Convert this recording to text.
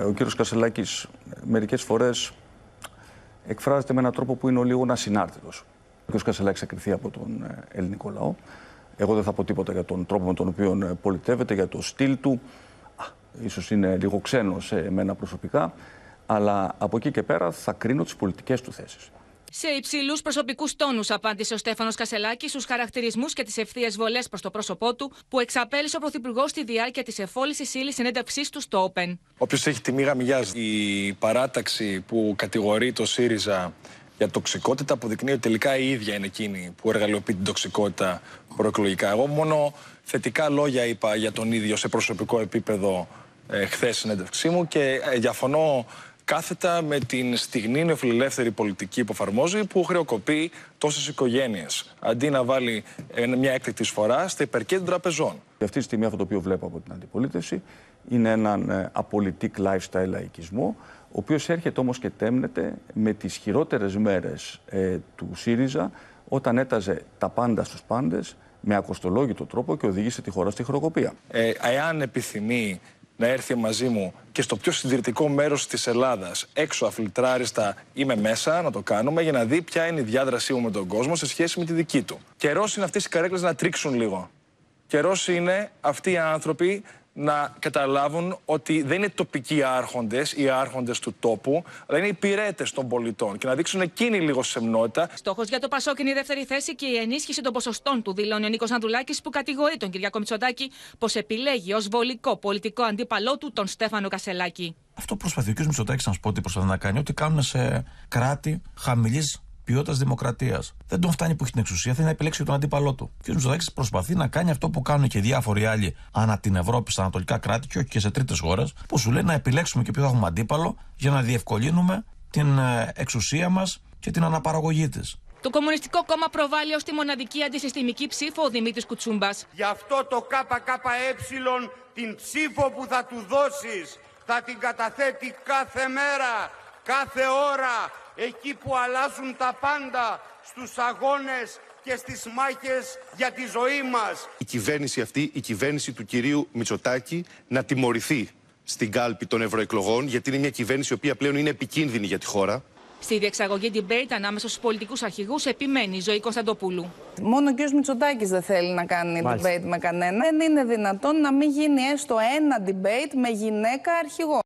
Ε, ο κύριος Κασελάκης μερικές φορές εκφράζεται με έναν τρόπο που είναι λίγο ασυνάρτητος. Ο κύριος Κασελάκης θα κρυθεί από τον ε, ελληνικό λαό. Εγώ δεν θα πω τίποτα για τον τρόπο με τον οποίο ε, πολιτεύεται, για το στυλ του. Α, ίσως είναι λίγο ξένο σε εμένα προσωπικά. Αλλά από εκεί και πέρα θα κρίνω τις πολιτικές του θέσεις. Σε υψηλούς προσωπικούς τόνους απάντησε ο Στέφανος Κασελάκης στους χαρακτηρισμούς και τις ευθείες βολές προς το πρόσωπό του που εξαπέλυσε ο Πρωθυπουργός στη διάρκεια της εφόληση ύλης συνέντευξής του στο Όπεν. Όποιος έχει τη μοίρα μοιάζει. Η παράταξη που κατηγορεί το ΣΥΡΙΖΑ για τοξικότητα αποδεικνύει ότι τελικά η ίδια είναι εκείνη που εργαλειοποιεί την τοξικότητα προεκλογικά. Εγώ μόνο θετικά λόγια είπα για τον ίδιο σε προσωπικό επίπεδο ε, χθες συνέντευξή μου και ε, διαφωνώ κάθετα με την στιγμή νεοφιλελεύθερη πολιτική που εφαρμόζει, που χρεοκοπεί τόσες οικογένειες. Αντί να βάλει ε, μια έκτακτη σφορά στα υπερκέντρα των τραπεζών. Και αυτή τη στιγμή αυτό το οποίο βλέπω από την αντιπολίτευση είναι έναν ε, απολυτικ lifestyle λαϊκισμό, ο οποίος έρχεται όμως και τέμνεται με τις χειρότερες μέρες ε, του ΣΥΡΙΖΑ όταν έταζε τα πάντα στους πάντες με ακοστολόγητο τρόπο και οδήγησε τη χώρα στη χροκοπία. Ε, εάν επιθυμεί να έρθει μαζί μου και στο πιο συντηρητικό μέρος της Ελλάδας, έξω αφιλτράριστα, είμαι μέσα να το κάνουμε για να δει ποια είναι η διάδρασή μου με τον κόσμο σε σχέση με τη δική του. Καιρός είναι αυτές οι καρέκλες να τρίξουν λίγο. Καιρός είναι αυτοί οι άνθρωποι να καταλάβουν ότι δεν είναι τοπικοί άρχοντες οι άρχοντες του τόπου, αλλά είναι υπηρέτες των πολιτών και να δείξουν εκείνη λίγο σεμνότητα. Στόχος για το Πασόκ δεύτερη θέση και η ενίσχυση των ποσοστών του, δηλώνει ο Νίκος Ανδουλάκη, που κατηγορεί τον Κυριακό Μητσοτάκη πως επιλέγει ως βολικό πολιτικό αντίπαλό του τον Στέφανο Κασελάκη. Αυτό προσπαθεί ο κ. Μητσοτάκης να σου πω ότι προσπαθεί να κάνει, ότι κάνουν σε κράτη χαμηλής ποιότητας δημοκρατίας. Δεν τον φτάνει που έχει την εξουσία, θέλει να επιλέξει τον αντίπαλό του. Ο κ. Μητσοτάκης προσπαθεί να κάνει αυτό που κάνουν και διάφοροι άλλοι ανά την Ευρώπη, στα ανατολικά κράτη και όχι και σε τρίτες χώρες, που σου λέει να επιλέξουμε και ποιο θα έχουμε αντίπαλο για να διευκολύνουμε την ε, εξουσία μας και την αναπαραγωγή της. Το Κομμουνιστικό Κόμμα προβάλλει ως τη μοναδική αντισυστημική ψήφο ο Δημήτρης Κουτσούμπας. Γι' αυτό το ΚΚΕ την ψήφο που θα του δώσεις θα την καταθέτει κάθε μέρα, κάθε ώρα, εκεί που αλλάζουν τα πάντα στους αγώνες και στις μάχες για τη ζωή μας. Η κυβέρνηση αυτή, η κυβέρνηση του κυρίου Μητσοτάκη να τιμωρηθεί στην κάλπη των ευρωεκλογών γιατί είναι μια κυβέρνηση η οποία πλέον είναι επικίνδυνη για τη χώρα. Στη διεξαγωγή debate ανάμεσα στους πολιτικούς αρχηγούς επιμένει η ζωή Κωνσταντοπούλου. Μόνο ο κ. Μητσοτάκης δεν θέλει να κάνει Μάλιστα. debate με κανένα. Δεν είναι δυνατόν να μην γίνει έστω ένα debate με γυναίκα αρχηγό.